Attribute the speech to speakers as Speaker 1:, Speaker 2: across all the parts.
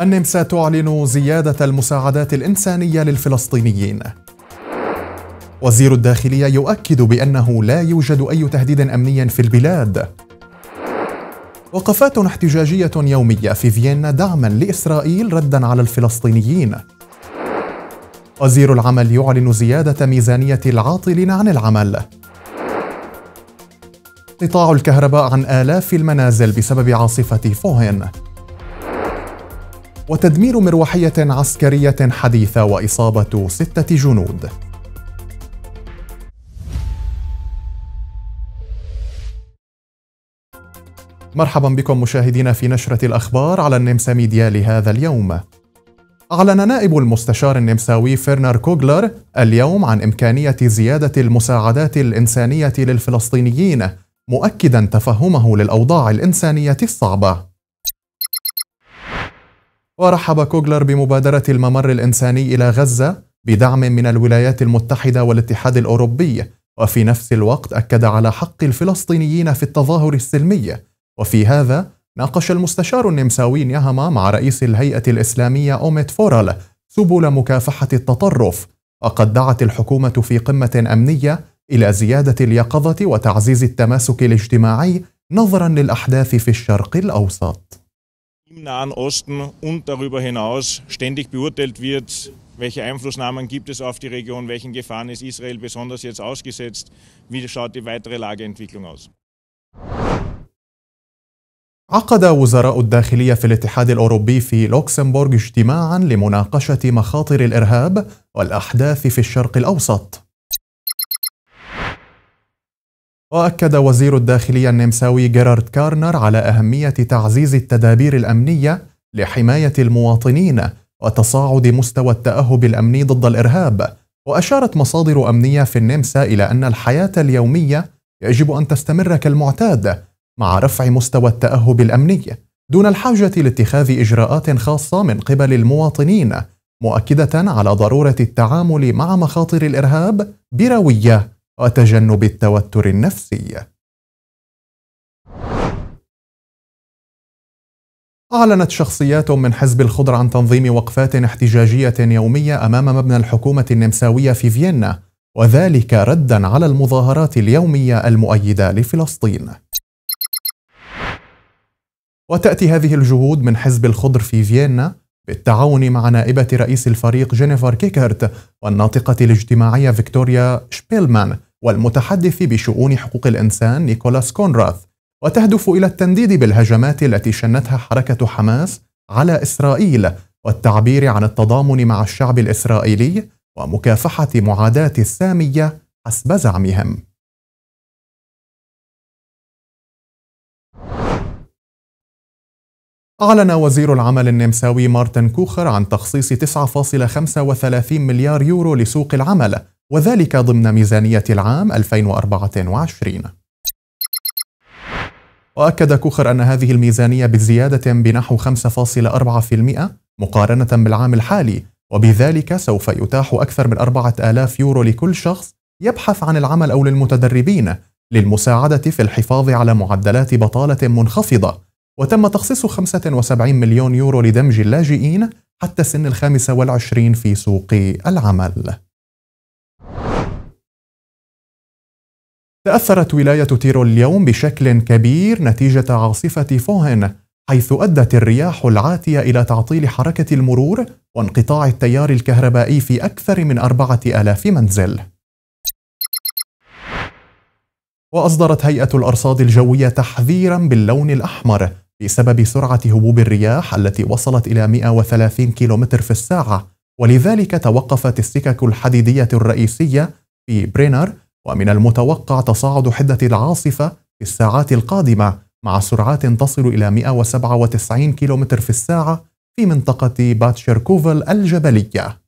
Speaker 1: النمسا تعلن زيادة المساعدات الإنسانية للفلسطينيين. وزير الداخلية يؤكد بأنه لا يوجد أي تهديد أمني في البلاد. وقفات احتجاجية يومية في فيينا دعما لإسرائيل ردا على الفلسطينيين. وزير العمل يعلن زيادة ميزانية العاطلين عن العمل. انقطاع الكهرباء عن آلاف المنازل بسبب عاصفة فوهين وتدمير مروحية عسكرية حديثة وإصابة ستة جنود مرحبا بكم مشاهدينا في نشرة الأخبار على النمسا ميديا لهذا اليوم أعلن نائب المستشار النمساوي فيرنر كوغلر اليوم عن إمكانية زيادة المساعدات الإنسانية للفلسطينيين مؤكدا تفهمه للأوضاع الإنسانية الصعبة ورحب كوغلر بمبادرة الممر الإنساني إلى غزة بدعم من الولايات المتحدة والاتحاد الأوروبي وفي نفس الوقت أكد على حق الفلسطينيين في التظاهر السلمي وفي هذا ناقش المستشار النمساوي نيهاما مع رئيس الهيئة الإسلامية أوميت فورال سبل مكافحة التطرف وقد دعت الحكومة في قمة أمنية إلى زيادة اليقظة وتعزيز التماسك الاجتماعي نظرا للأحداث في الشرق الأوسط. Im Nahen Osten und darüber hinaus ständig beurteilt wird, welche Einflussnahmen gibt es auf die Region, welchen Gefahren ist Israel besonders jetzt ausgesetzt, wie schaut die weitere Lageentwicklung aus. عقد وزراء الداخلية في الاتحاد الأوروبي في لوكسمبورغ اجتماعا لمناقشة مخاطر الإرهاب والأحداث في الشرق الأوسط وأكد وزير الداخلية النمساوي جيرارد كارنر على أهمية تعزيز التدابير الأمنية لحماية المواطنين وتصاعد مستوى التأهب الأمني ضد الإرهاب، وأشارت مصادر أمنية في النمسا إلى أن الحياة اليومية يجب أن تستمر كالمعتاد مع رفع مستوى التأهب الأمني، دون الحاجة لاتخاذ إجراءات خاصة من قبل المواطنين، مؤكدة على ضرورة التعامل مع مخاطر الإرهاب بروية وتجنب التوتر النفسي أعلنت شخصيات من حزب الخضر عن تنظيم وقفات احتجاجية يومية أمام مبنى الحكومة النمساوية في فيينا وذلك ردا على المظاهرات اليومية المؤيدة لفلسطين وتأتي هذه الجهود من حزب الخضر في فيينا بالتعاون مع نائبة رئيس الفريق جينيفر كيكرت والناطقة الاجتماعية فيكتوريا شبيلمان والمتحدث بشؤون حقوق الإنسان نيكولاس كونراث وتهدف إلى التنديد بالهجمات التي شنتها حركة حماس على إسرائيل والتعبير عن التضامن مع الشعب الإسرائيلي ومكافحة معاداة السامية حسب زعمهم أعلن وزير العمل النمساوي مارتن كوخر عن تخصيص 9.35 مليار يورو لسوق العمل وذلك ضمن ميزانية العام 2024 وأكد كوخر أن هذه الميزانية بزيادة بنحو 5.4% مقارنة بالعام الحالي وبذلك سوف يتاح أكثر من 4000 يورو لكل شخص يبحث عن العمل أو للمتدربين للمساعدة في الحفاظ على معدلات بطالة منخفضة وتم تخصيص 75 مليون يورو لدمج اللاجئين حتى سن الخامسة والعشرين في سوق العمل تأثرت ولاية تيرو اليوم بشكل كبير نتيجة عاصفة فوهن حيث أدت الرياح العاتية إلى تعطيل حركة المرور وانقطاع التيار الكهربائي في أكثر من أربعة آلاف منزل وأصدرت هيئة الأرصاد الجوية تحذيرا باللون الأحمر بسبب سرعة هبوب الرياح التي وصلت إلى 130 كيلومتر في الساعة ولذلك توقفت السكك الحديدية الرئيسية في برينر ومن المتوقع تصاعد حدة العاصفة في الساعات القادمة مع سرعات تصل إلى 197 كم في الساعة في منطقة باتشيركوفل الجبلية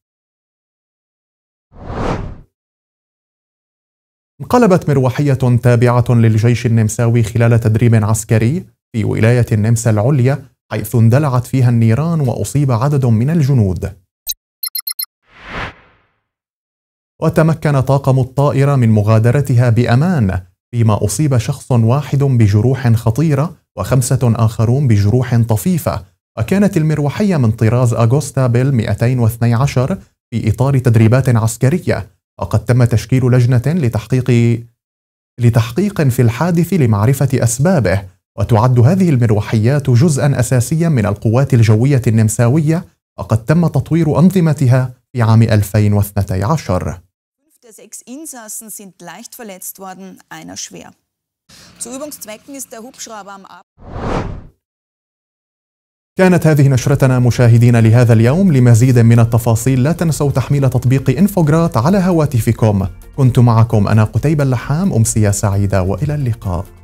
Speaker 1: انقلبت مروحية تابعة للجيش النمساوي خلال تدريب عسكري في ولاية النمسا العليا حيث اندلعت فيها النيران وأصيب عدد من الجنود وتمكن طاقم الطائرة من مغادرتها بأمان فيما أصيب شخص واحد بجروح خطيرة وخمسة آخرون بجروح طفيفة وكانت المروحية من طراز أغوستا بيل 212 في إطار تدريبات عسكرية وقد تم تشكيل لجنة لتحقيق لتحقيق في الحادث لمعرفة أسبابه وتعد هذه المروحيات جزءا أساسيا من القوات الجوية النمساوية وقد تم تطوير أنظمتها في عام 2012 sechs Insassen sind leicht verletzt worden, einer schwer. Zu Übungszwecken ist der Hubschrauber am Ab كانت هذه نشرتنا مشاهدينا لهذا اليوم لمزيد من التفاصيل لا تنسوا تحميل تطبيق إنفوغرات على هواتفكم كنت معكم أنا قتيبة اللحام أمسية سعيدة وإلى اللقاء